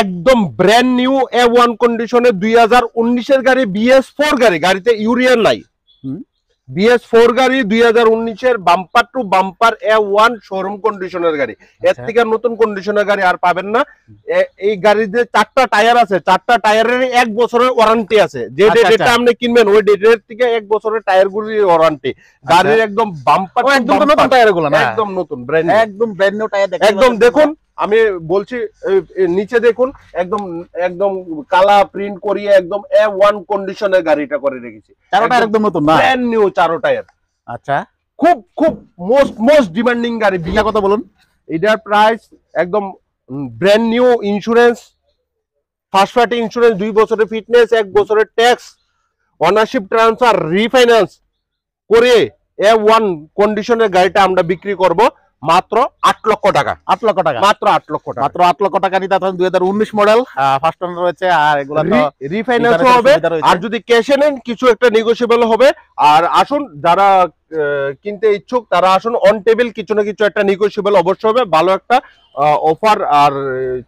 একদম brand new এ one কন্ডিশনে দুই হাজার উনিশের গাড়ি বিএস ফোর গাড়ি গাড়িতে ইউরিয়ান নাই বিএস ফোর গাড়ি দুই হাজার উনিশের bumper to bumper A one showroom কন্ডিশনের গাড়ি আচ্ছা। এর থেকে নতুন কন্ডিশনের গাড়ি আর পাবেন না এই গাড়িতে চারটা টায়ার আছে চারটা টায়ারের এক বছরের ওয়ারান্টি আছে যে ডেটটা আচ্ছা, আচ্ছা। আপনি কিনবেন ওই ডেটের থেকে এক বছরের টায়ার গুলির ওয়ারান্টি গাড়ির একদম বাম্পার একদম নতুন টায়ার গুলো একদম নতুন ব্র্যান্ড একদম ব্র্যান্ড টায়ার একদম দেখুন আমি বলছি নিচে দেখুন একদম একদম কালা প্রিন্ট করিয়ে একদম এ ওয়ান কন্ডিশনের গাড়িটা করে রেখেছি আচ্ছা খুব খুব মোস্ট মোস্ট ডিমান্ডিং গাড়ি বিঘা কথা বলুন এটার প্রাইস একদম brand new insurance first party insurance দুই বছরের ফিটনেস এক বছরের ট্যাক্স অনারশিপ ট্রান্সফার রিফাইন্যান্স করে এ ওয়ান কন্ডিশনের গাড়িটা আমরা বিক্রি করবো মাত্র আট লক্ষ টাকা আট লক্ষ টাকা মাত্র আট লক্ষ টাকা মাত্র আট লক্ষ টাকা নিতে দুই হাজার উনিশ মডেল ফার্স্ট হ্যাঁ, রয়েছে আর এগুলো রিফাইন্যান্স হবে আর যদি ক্যাশে নেন কিছু একটা নেগোসিয়েবল হবে আর আসুন যারা কিনতে ইচ্ছুক তারা আসুন অন টেবিল কিছু না কিছু একটা নেগোসিয়েবল অবশ্যই হবে ভালো একটা অফার আর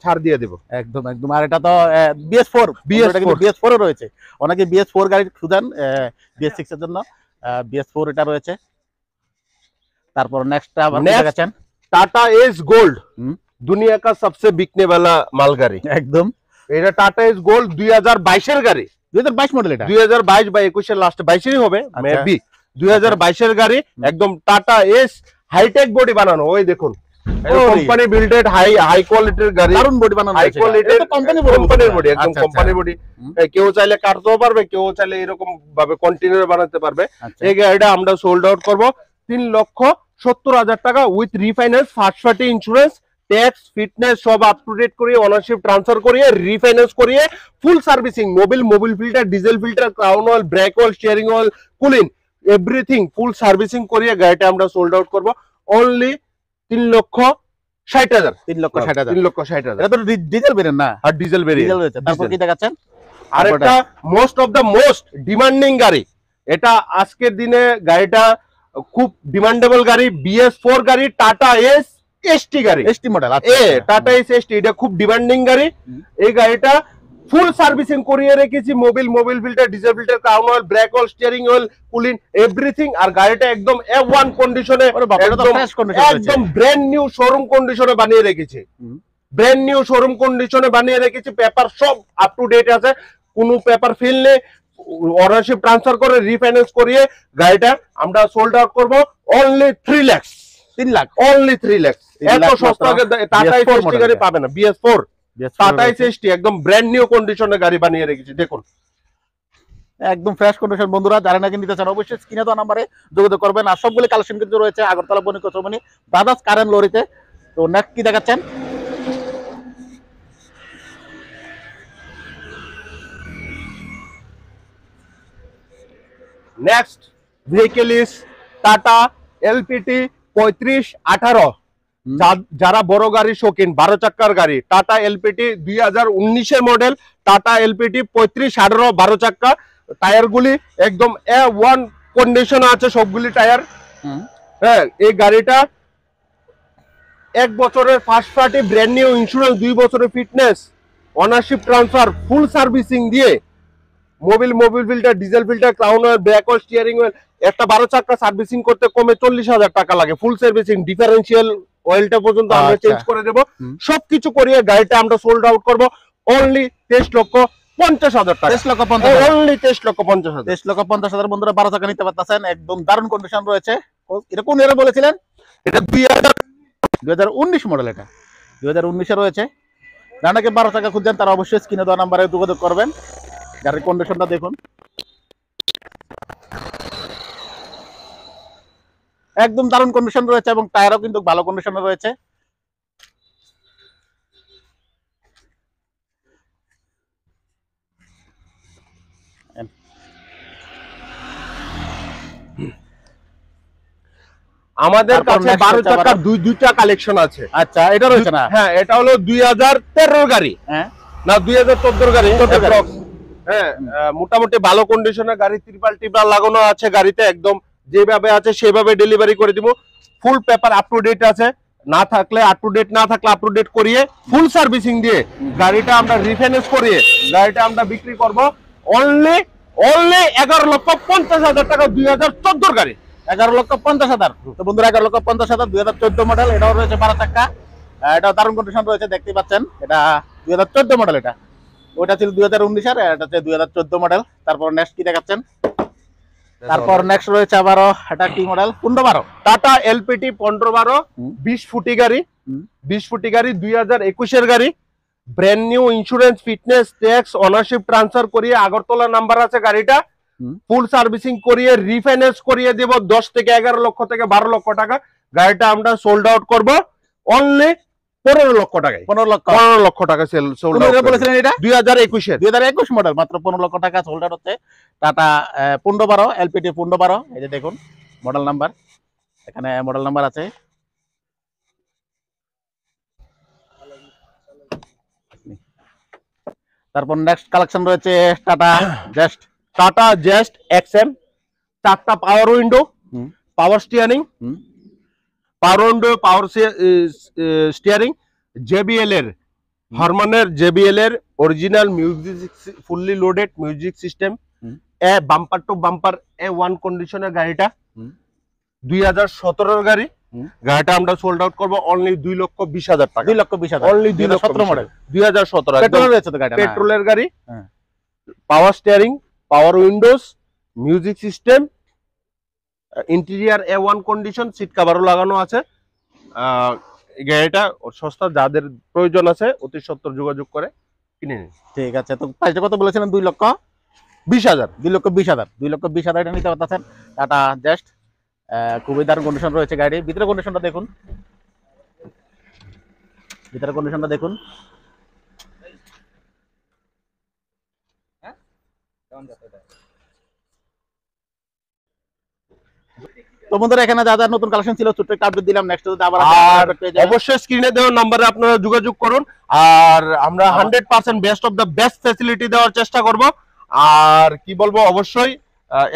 ছাড় দিয়ে দেব একদম একদম আর এটা তো BS four BS BS four রয়েছে অনেকে বিএস ফোর গাড়ি খুঁজান বিএস সিক্স এর জন্য বিএস ফোর এটা রয়েছে তারপর টাটা এস গোল্ড দুনিয়া কা সবচেয়ে বিকনে মাল গাড়ি একদম এটা টাটা এস গোল্ড হাজার বাইশের গাড়ি বাইশ মডেল হাজার বাইশ বা 21 এর লাস্ট 22 হবে মেবি আচ্ছা। আচ্ছা। হাজার বাইশের গাড়ি একদম টাটা এস হাইটেক বডি বানানো ওই দেখুন কোম্পানি বিল্ডেড হাই হাই কোয়ালিটির গাড়ি দারুন বডি বানানো হাই কোয়ালিটির কোম্পানি কোম্পানির বডি একদম কোম্পানি আচ্ছা, বডি কেউ চাইলে কাটতেও পারবে কেউ চাইলে এরকম ভাবে কন্টিনিউ বানাতে পারবে এই গাড়িটা আমরা সোল্ড আউট করব তিন লক্ষ সত্তর হাজার টাকা with refinance first party insurance tax fitness সব আপ টু ডেট করিয়ে ওনারশিপ ট্রান্সফার করিয়ে রিফাইন্যান্স করিয়ে full servicing mobil mobil filter diesel filter crown oil brake oil steering oil cooling everything full servicing করিয়ে গাড়িটা আমরা সোল্ড আউট করবো only তিন লক্ষ ষাট হাজার তিন লক্ষ ষাট হাজার তিন লক্ষ ষাট হাজার ডিজেল বেরেন না আর ডিজেল বেরিয়ে তারপর কি দেখাচ্ছেন একটা most of the most demanding গাড়ি এটা আজকের দিনে গাড়িটা খুব ডিমান্ডেবল গাড়ি বিএস ফোর গাড়ি টাটা এস এসটি গাড়ি এসটি মডেল আচ্ছা, এ টাটা এস এসটি এটা খুব ডিমান্ডিং গাড়ি এই গাড়িটা ফুল সার্ভিসিং করিয়ে রেখেছি mobil mobil filter diesel filter crown oil brake oil steering oil cooling everything আর গাড়িটা একদম এ ওয়ান কন্ডিশনে একদম ব্র্যান্ড নিউ শোরুম কন্ডিশনে বানিয়ে রেখেছি ব্র্যান্ড নিউ শোরুম কন্ডিশনে বানিয়ে রেখেছি পেপার সব আপ টু ডেট আছে কোনো পেপার ফিল নেই ওনারশিপ ট্রান্সফার করে রিফাইন্যান্স করিয়ে গাড়িটা আমরা সোল্ড আউট করব অনলি থ্রি ল্যাক্স তিন লাখ অনলি থ্রি ল্যাক্স এত সস্তা টাটা এসএসটি গাড়ি পাবে না বিএস ফোর টাটা এসএসটি একদম ব্র্যান্ড নিউ কন্ডিশনে গাড়ি বানিয়ে রেখেছি দেখুন একদম ফ্রেশ কন্ডিশন বন্ধুরা যারা নাকি নিতে চান অবশ্যই স্ক্রিনে দেওয়া নাম্বারে যোগাযোগ করবেন আর সবগুলো কালেকশন কিন্তু রয়েছে আগরতলা বণিক চৌমনি দাদাস কারেন্ট লরিতে তো নেক্সট কি দেখাচ্ছেন next vehicle is Tata LPT পঁয়ত্রিশ আঠারো যারা বড় গাড়ি শৌখিন বারো চাক্কার গাড়ি টাটা এলপিটি দুই হাজার উনিশের মডেল টাটা এলপিটি পঁয়ত্রিশ আঠারো বারো চাক্কা টায়ারগুলি একদম এ ওয়ান কন্ডিশন আছে সবগুলি টায়ার হ্যাঁ এই গাড়িটা এক বছরের first party brand new insurance দুই বছরের fitness ownership transfer full servicing দিয়ে mobil mobil filter diesel filter crown oil back oil steering oil একটা বারো চাকা সার্ভিসিং করতে কমে চল্লিশ হাজার টাকা লাগে ফুল সার্ভিসিং ডিফারেন্সিয়াল অয়েলটা পর্যন্ত আমরা চেঞ্জ আচ্ছা। করে দেবো সবকিছু করিয়ে গাড়িটা আমরা সোল্ড আউট করবো অনলি তেইশ লক্ষ টাকা নিতে পারতেছেন একদম কন্ডিশন রয়েছে এটা কোন এরা বলেছিলেন এটা দুই হাজার দুই হাজার উনিশ মডেল দুই হাজার উনিশে রয়েছে যারা বারো টাকা তারা অবশ্যই স্ক্রিনে দেওয়া নাম্বারে যোগাযোগ করবেন গাড়ির কন্ডিশনটা দেখুন একদম দারুণ কন্ডিশন রয়েছে এবং টায়ারও কিন্তু ভালো কন্ডিশনে রয়েছে আমাদের কাছে বারো চাকার দুই দুইটা কালেকশন আছে আচ্ছা এটা রয়েছে না হ্যাঁ এটা হলো দুই হাজার তেরোর গাড়ি হ্যাঁ না দুই হাজার চোদ্দোর গাড়ি হ্যাঁ মোটামুটি ভালো কন্ডিশনে গাড়ি ত্রিপাল টিপাল লাগানো আছে গাড়িতে একদম যেভাবে আছে সেভাবে ডেলিভারি করে দিব full paper up to date আছে না থাকলে আপ টু ডেট না থাকলে আপ টু ডেট করিয়ে ফুল সার্ভিসিং দিয়ে গাড়িটা আমরা রিফাইন্যান্স করিয়ে গাড়িটা আমরা বিক্রি করব অনলি অনলি এগারো লক্ষ পঞ্চাশ হাজার টাকা দুই হাজার চোদ্দোর গাড়ি এগারো লক্ষ পঞ্চাশ হাজার তো বন্ধুরা এগারো লক্ষ পঞ্চাশ হাজার দুই হাজার চোদ্দ মডেল এটাও রয়েছে বারো চাক্কা এটা দারুণ কন্ডিশন রয়েছে দেখতে পাচ্ছেন এটা দুই হাজার চোদ্দ মডেল এটা ওটা ছিল দুই হাজার উনিশ আর এটা হচ্ছে দুই হাজার চোদ্দ মডেল তারপর নেক্সট কি দেখাচ্ছেন তারপর নেক্সট রয়েছে আবারও এটা কি মডেল পনেরো বারো টাটা এলপিটি পনেরো বারো বিশ ফুটি গাড়ি বিশ ফুটি গাড়ি দুই হাজার একুশের গাড়ি brand new insurance fitness tax ownership transfer করিয়ে আগরতলা নাম্বার আছে গাড়িটা ফুল সার্ভিসিং করিয়ে রিফাইন্যান্স করিয়ে দেব দশ থেকে এগারো লক্ষ থেকে বারো লক্ষ টাকা গাড়িটা আমরা সোল্ড আউট করবো অনলি পনেরো লক্ষ টাকায় পনেরো লক্ষ লক্ষ টাকা সেল বলেছিলেন এটা দুই হাজার একুশে দুই হাজার একুশ মডেল মাত্র পনেরো লক্ষ টাকা সোল্ড হচ্ছে টাটা পনেরো বারো এলপিটি পনেরো বারো এই যে দেখুন মডেল নাম্বার এখানে মডেল নাম্বার আছে তারপর নেক্সট কালেকশন রয়েছে Tata Zest Tata Zest X M চারটা পাওয়ার উইন্ডো পাওয়ার স্টিয়ারিং পাউন্ড পাওয়ার স্টিয়ারিং জেবিএল এর হরমানের জেবিএল এর original music fully loaded music system এ bumper to bumper A one কন্ডিশনের গাড়িটা hmm. দুই হাজার সতেরোর গাড়ি hmm. গাড়িটা আমরা সোল্ড আউট করবো অনলি দুই লক্ষ বিশ হাজার টাকা দুই লক্ষ বিশ হাজার অনলি দুই লক্ষ সতেরো মডেল দুই হাজার সতেরো পেট্রোলের গাড়ি power steering power windows music system interior A one condition seat কাভারও লাগানো আছে গাড়িটা সস্তা যাদের প্রয়োজন আছে অতি সত্তর যোগাযোগ করে কিনে নিন ঠিক আছে তো প্রাইসটা কত বলেছিলেন দুই লক্ষ বিশ হাজার দুই লক্ষ বিশ হাজার দুই লক্ষ বিশ হাজার এটা নিতে পারতেছেন টাটা জাস্ট খুবই দারুণ কন্ডিশন রয়েছে গাড়ি ভিতরে কন্ডিশনটা দেখুন ভিতরে কন্ডিশনটা দেখুন হ্যাঁ তোমাদের এখানে যা নতুন কালেকশন ছিল ছোট আপডেট দিলাম নেক্সট আবার অবশ্যই স্ক্রিনে আপনারা যোগাযোগ করুন আর আমরা বেস্ট অফ বেস্ট দেওয়ার চেষ্টা করব আর কি বলবো অবশ্যই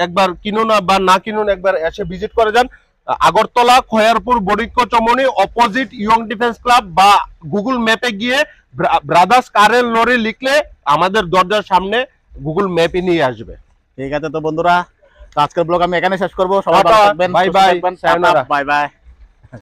একবার কিনুন বা না কিনুন একবার এসে ভিজিট করে যান আগরতলা খয়ারপুর বরিক্য Chowmuhani opposite young defence club বা গুগল ম্যাপে গিয়ে ব্রাদার্স কারেল লরি লিখলে আমাদের দরজার সামনে গুগল ম্যাপে নিয়ে আসবে ঠিক আছে তো বন্ধুরা আজকের ব্লগ আমি এখানে শেষ করবো সবাই বাই বাই বাই বাই